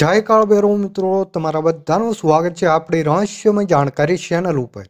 જય કાળભેરો મિત્રો તમારા બધાનું સ્વાગત છે આપણી રહસ્યમય જાણકારી ચેનલ ઉપર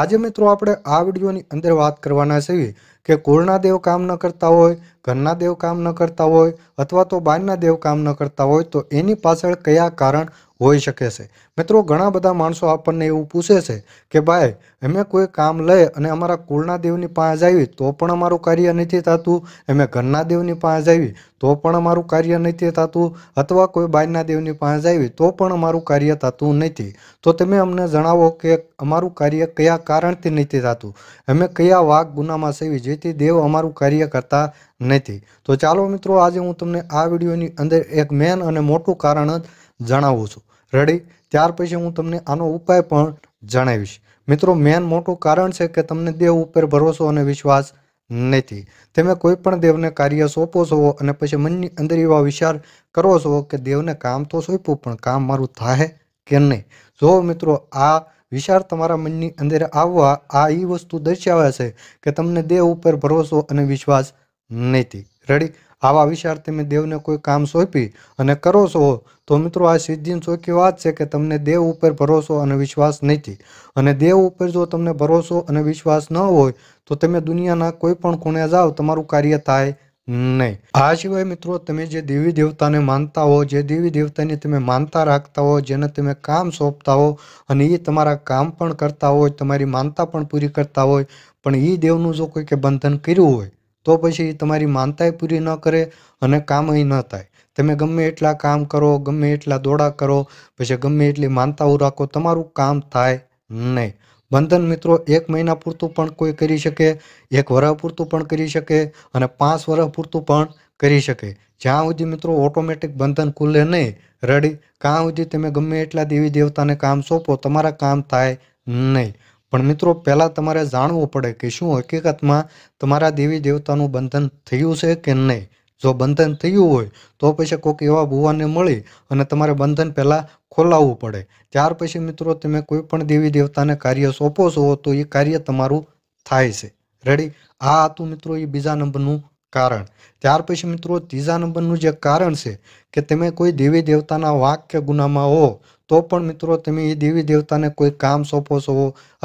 આજે મિત્રો આપણે આ વિડીયોની અંદર વાત કરવાના છીએ કે કુળના દેવ કામ ન કરતા હોય ઘરના દેવ કામ ન કરતા હોય અથવા તો બહારના દેવ કામ ન કરતા હોય તો એની પાછળ કયા કારણ હોઈ શકે છે મિત્રો ઘણા બધા માણસો આપણને એવું પૂછે છે કે ભાઈ અમે કોઈ કામ લઈ અને અમારા કુળના દેવની પાસે આવી તો પણ અમારું કાર્ય નથી થતું અમે ઘરના દેવની પાસે આવી તો પણ અમારું કાર્ય નથી થતું અથવા કોઈ બાયના દેવની પાસે આવી તો પણ અમારું કાર્ય થતું નથી તો તમે અમને જણાવો કે અમારું કાર્ય કયા કારણથી નથી થતું અમે કયા વાઘ ગુનામાં સેવી જેથી દેવ અમારું કાર્ય કરતા નથી તો ચાલો મિત્રો આજે હું તમને આ વિડીયોની અંદર એક મેન અને મોટું કારણ જ જણાવું છું રેડી ત્યાર પછી હું તમને આનો ઉપાય પણ જણાવીશ મિત્રો મેન મોટું કારણ છે કે તમને દેવ ઉપર ભરોસો અને વિશ્વાસ નથી તમે કોઈ પણ દેવને કાર્ય સોંપો છો અને પછી મનની અંદર એવા વિચાર કરો છો કે દેવને કામ તો સોંપવું પણ કામ મારું થાય કે નહીં જો મિત્રો આ વિચાર તમારા મનની અંદર આવવા આ એ વસ્તુ દર્શાવે છે કે તમને દેવ ઉપર ભરોસો અને વિશ્વાસ નથી રેડી આવા વિચાર તમે દેવને કોઈ કામ સોંપી અને કરો છો તો મિત્રો આ સિદ્ધિન ચોખ્ખી વાત છે કે તમને દેવ ઉપર ભરોસો અને વિશ્વાસ નથી અને દેવ ઉપર જો તમને ભરોસો અને વિશ્વાસ ન હોય તો તમે દુનિયાના કોઈ પણ ખૂણે જાઓ તમારું કાર્ય થાય નહીં આ સિવાય મિત્રો તમે જે દેવી દેવતાને માનતા હો જે દેવી દેવતાને તમે માનતા રાખતા હો જેને તમે કામ સોંપતા હો અને એ તમારા કામ પણ કરતા હોય તમારી માનતા પણ પૂરી કરતા હોય પણ એ દેવનું જો કોઈ કે બંધન કર્યું હોય તો પછી તમારી માનતાએ પૂરી ન કરે અને કામય ન થાય તમે ગમે એટલા કામ કરો ગમે એટલા દોડા કરો પછી ગમે એટલી માનતાઓ રાખો તમારું કામ થાય નહીં બંધન મિત્રો એક મહિના પૂરતું પણ કોઈ કરી શકે એક વર્ષ પૂરતું પણ કરી શકે અને પાંચ વર્ષ પૂરતું પણ કરી શકે જ્યાં સુધી મિત્રો ઓટોમેટિક બંધન ખુલે નહીં રડી કાં સુધી તમે ગમે એટલા દેવી દેવતાને કામ સોંપો તમારા કામ થાય નહીં પણ મિત્રો પહેલાં તમારે જાણવું પડે કે શું હકીકતમાં તમારા દેવી દેવતાનું બંધન થયું છે કે નહીં જો બંધન થયું હોય તો પછી કોઈક એવા ભુવાને મળી અને તમારે બંધન પહેલાં ખોલાવવું પડે ત્યાર પછી મિત્રો તમે કોઈ પણ દેવી દેવતાને કાર્ય સોંપો છો તો એ કાર્ય તમારું થાય છે રેડી આ હતું મિત્રો એ બીજા નંબરનું કારણ ત્યાર પછી મિત્રો ત્રીજા નંબરનું જે કારણ છે કે તમે કોઈ દેવી દેવતાના વાક કે ગુનામાં હો તો પણ મિત્રો તમે એ દેવી દેવતાને કોઈ કામ સોંપો છો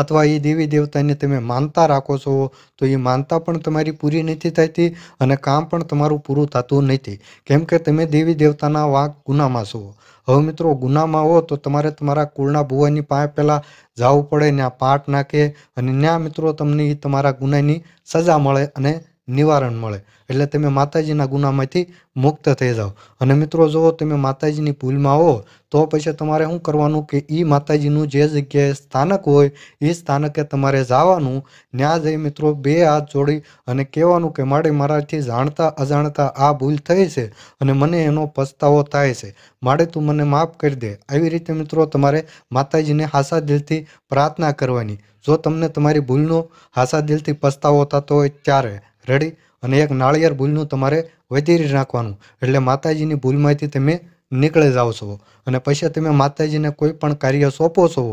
અથવા એ દેવી દેવતાને તમે માનતા રાખો છો તો એ માનતા પણ તમારી પૂરી નથી થતી અને કામ પણ તમારું પૂરું થતું નથી કેમ કે તમે દેવી દેવતાના વાંક ગુનામાં છો હવે મિત્રો ગુનામાં હો તો તમારે તમારા કુળના ભુવાની પાંચ પહેલાં જવું પડે ત્યાં પાઠ નાખે અને ત્યાં મિત્રો તમને એ તમારા ગુનાની સજા મળે અને નિવારણ મળે એટલે તમે માતાજીના ગુનામાંથી મુક્ત થઈ જાઓ અને મિત્રો જો તમે માતાજીની ભૂલમાં હો તો પછી તમારે શું કરવાનું કે એ માતાજીનું જે જગ્યાએ સ્થાનક હોય એ સ્થાનકે તમારે જવાનું ત્યાં જઈ મિત્રો બે હાથ જોડી અને કહેવાનું કે મારે મારાથી જાણતા અજાણતા આ ભૂલ થઈ છે અને મને એનો પસ્તાવો થાય છે મારે તું મને માફ કરી દે આવી રીતે મિત્રો તમારે માતાજીને હાસા દિલથી પ્રાર્થના કરવાની જો તમને તમારી ભૂલનો હાસા દિલથી પસ્તાવો થતો હોય ત્યારે રેડી અને એક નાળિયેર ભૂલનું તમારે વૈતેરી નાખવાનું એટલે માતાજીની ભૂલમાંથી તમે નીકળી જાઓ છો અને પછી તમે માતાજીને કોઈ પણ કાર્ય સોંપો છો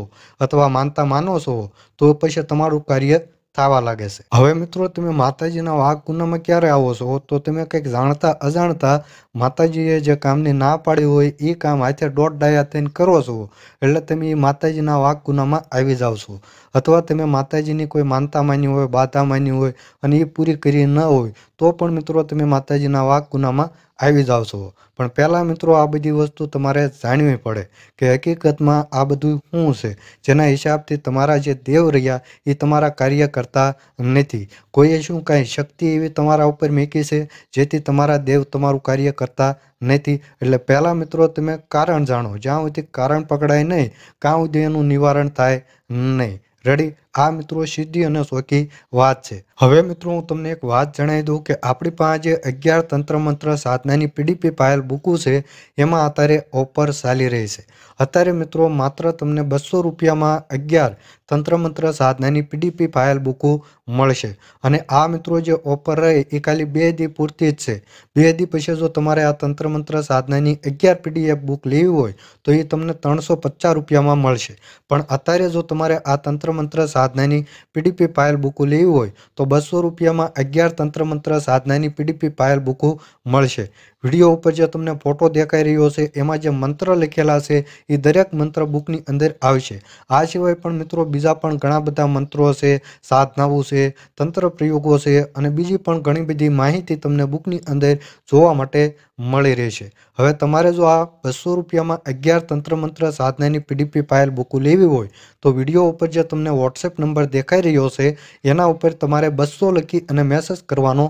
અથવા માનતા માનો છો તો પછી તમારું કાર્ય થવા લાગે છે હવે મિત્રો તમે માતાજીના વાઘ કુંડમાં ક્યારે આવો છો તો તમે કંઈક જાણતા અજાણતા માતાજીએ જે કામની ના પાડી હોય એ કામ હાથે દોઢ ડાયા થઈને કરો છો એટલે તમે એ માતાજીના વાઘ કુંડમાં આવી જાઓ છો અથવા તમે માતાજીની કોઈ માનતા માની હોય બાધા માની હોય અને એ પૂરી કરી ન હોય તો પણ મિત્રો તમે માતાજીના વાક ગુનામાં આવી જાઓ છો પણ પહેલાં મિત્રો આ બધી વસ્તુ તમારે જાણવી પડે કે હકીકતમાં આ બધું શું છે જેના હિસાબથી તમારા જે દેવ રહ્યા એ તમારા કાર્ય કરતા નથી કોઈએ શું કાંઈ શક્તિ એવી તમારા ઉપર મૂકી છે જેથી તમારા દેવ તમારું કાર્ય કરતા નથી એટલે પહેલાં મિત્રો તમે કારણ જાણો જ્યાં સુધી કારણ પકડાય નહીં ક્યાં સુધી એનું નિવારણ થાય નહીં ready આ મિત્રો સીધી અને સોખી વાત છે હવે મિત્રો હું તમને એક વાત જણાવી દઉં કે આપણી પાસે અગિયાર તંત્ર મંત્ર સાધનાની પીડીપી પાયલ બુકુ છે એમાં અત્યારે ઓફર ચાલી રહી છે અત્યારે મિત્રો માત્ર તમને બસો રૂપિયામાં અગિયાર તંત્ર મંત્ર સાધનાની પીડીપી પાયલ બુકુ મળશે અને આ મિત્રો જે ઓફર રહે એ ખાલી બે દી પૂરતી જ છે બે દી પછી જો તમારે આ તંત્ર મંત્ર સાધનાની અગિયાર પીડીએફ બુક લેવી હોય તો એ તમને ત્રણસો પચાસ રૂપિયામાં મળશે પણ અત્યારે જો તમારે આ તંત્ર મંત્ર સાધના સાધનાની પીડીપી પાયલ બુકો લેવી હોય તો બસો રૂપિયામાં અગિયાર તંત્રમંત્ર સાધનાની પીડીપી પાયલ બુકો મળશે વિડીયો ઉપર જે તમને ફોટો દેખાઈ રહ્યો છે એમાં જે મંત્ર લખેલા છે એ દરેક મંત્ર બુકની અંદર આવશે આ સિવાય પણ મિત્રો બીજા પણ ઘણા બધા મંત્રો છે સાધનાઓ છે તંત્ર પ્રયોગો છે અને બીજી પણ ઘણી બધી માહિતી તમને બુકની અંદર જોવા માટે મળી રહેશે હવે તમારે જો આ બસો રૂપિયામાં અગિયાર તંત્ર મંત્ર સાધનાની પીડીપી ફાઇલ બુક લેવી હોય તો વિડીયો ઉપર જે તમને વોટ્સએપ નંબર દેખાઈ રહ્યો છે એના ઉપર તમારે બસો લખી અને મેસેજ કરવાનો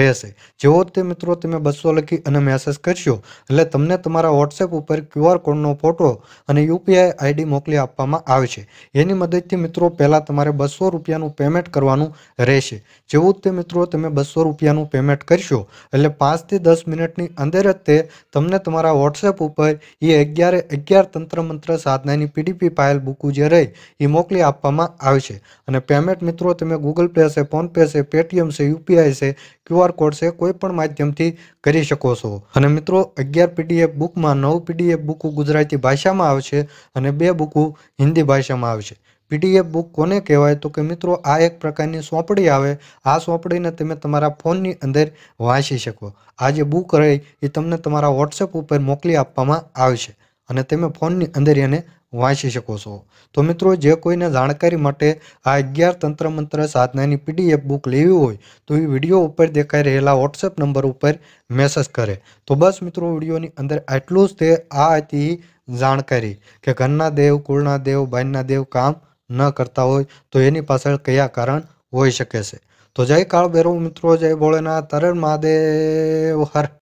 રહેશે જેવો તે મિત્રો તમે બસો લખી અને મને મેસેજ કરશો એટલે તમને તમારા વોટ્સએપ ઉપર ક્યુઆર કોડનો ફોટો અને યુપીઆઈ આઈડી મોકલી આપવામાં આવશે એની મદદથી મિત્રો પહેલાં તમારે બસો રૂપિયાનું પેમેન્ટ કરવાનું રહેશે જેવું તે મિત્રો તમે બસો રૂપિયાનું પેમેન્ટ કરશો એટલે પાંચથી દસ મિનિટની અંદર જ તે તમને તમારા વોટ્સએપ ઉપર એ અગિયારે અગિયાર તંત્ર મંત્ર સાધનાની પીડીપી ફાઇલ બુકું જે રહી એ મોકલી આપવામાં આવશે અને પેમેન્ટ મિત્રો તમે ગૂગલ પે છે ફોનપે છે પેટીએમ છે યુપીઆઈ છે ક્યુઆર કોડ છે કોઈ પણ માધ્યમથી કરી શકો છો અને મિત્રો અગિયાર પીડીએફ બુકમાં નવ પીડીએફ બુક ગુજરાતી ભાષામાં આવશે અને બે બુકો હિન્દી ભાષામાં આવશે પીડીએફ બુક કોને કહેવાય તો કે મિત્રો આ એક પ્રકારની સોંપડી આવે આ સોંપડીને તમે તમારા ફોનની અંદર વાંચી શકો આ જે બુક રહી એ તમને તમારા વોટ્સએપ ઉપર મોકલી આપવામાં આવશે અને તમે ફોનની અંદર એને વાંચી શકો છો તો મિત્રો જે કોઈને જાણકારી માટે આ અગિયાર તંત્ર મંત્ર સાધનાની પીડીએફ બુક લેવી હોય તો એ વિડીયો ઉપર દેખાઈ રહેલા વોટ્સએપ નંબર ઉપર મેસેજ કરે તો બસ મિત્રો વિડીયોની અંદર આટલું જ તે આ હતી જાણકારી કે ઘરના દેવ કુળના દેવ બાઈના દેવ કામ ન કરતા હોય તો એની પાછળ કયા કારણ હોઈ શકે છે તો જય કાળ ભૈરવ મિત્રો જય ભોળેનાથ તરણ મહાદેવ હર